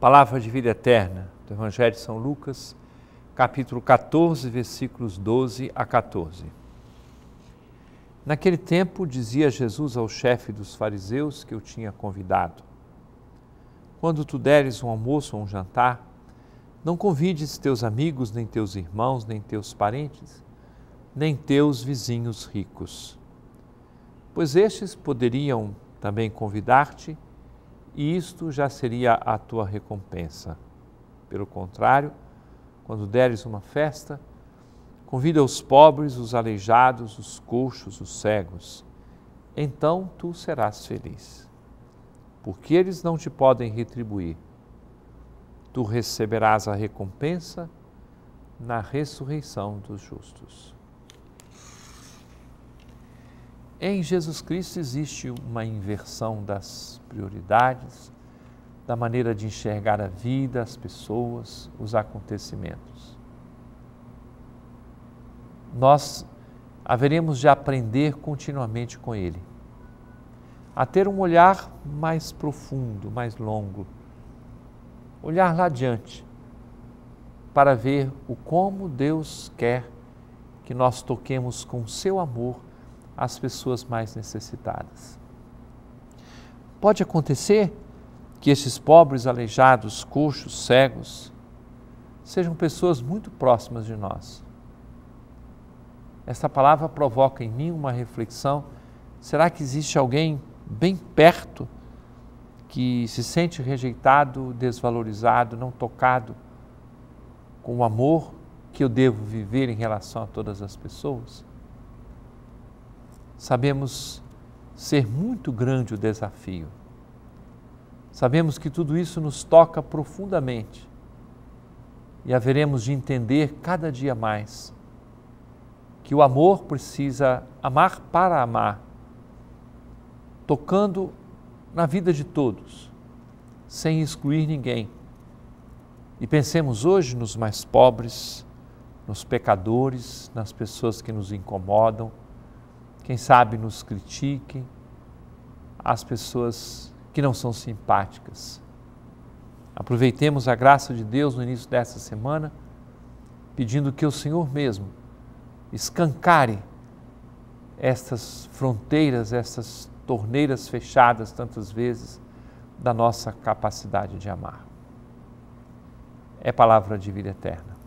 Palavra de vida eterna do Evangelho de São Lucas, capítulo 14, versículos 12 a 14. Naquele tempo, dizia Jesus ao chefe dos fariseus que eu tinha convidado: Quando tu deres um almoço ou um jantar, não convides teus amigos, nem teus irmãos, nem teus parentes, nem teus vizinhos ricos. Pois estes poderiam também convidar-te isto já seria a tua recompensa. Pelo contrário, quando deres uma festa, convida os pobres, os aleijados, os coxos, os cegos. Então tu serás feliz, porque eles não te podem retribuir. Tu receberás a recompensa na ressurreição dos justos. Em Jesus Cristo existe uma inversão das prioridades, da maneira de enxergar a vida, as pessoas, os acontecimentos. Nós haveremos de aprender continuamente com Ele, a ter um olhar mais profundo, mais longo, olhar lá adiante, para ver o como Deus quer que nós toquemos com Seu amor às pessoas mais necessitadas. Pode acontecer que esses pobres, aleijados, coxos, cegos, sejam pessoas muito próximas de nós. Essa palavra provoca em mim uma reflexão: será que existe alguém bem perto que se sente rejeitado, desvalorizado, não tocado com o amor que eu devo viver em relação a todas as pessoas? sabemos ser muito grande o desafio. Sabemos que tudo isso nos toca profundamente e haveremos de entender cada dia mais que o amor precisa amar para amar, tocando na vida de todos, sem excluir ninguém. E pensemos hoje nos mais pobres, nos pecadores, nas pessoas que nos incomodam quem sabe nos critiquem, as pessoas que não são simpáticas. Aproveitemos a graça de Deus no início dessa semana, pedindo que o Senhor mesmo escancare estas fronteiras, estas torneiras fechadas tantas vezes da nossa capacidade de amar. É palavra de vida eterna.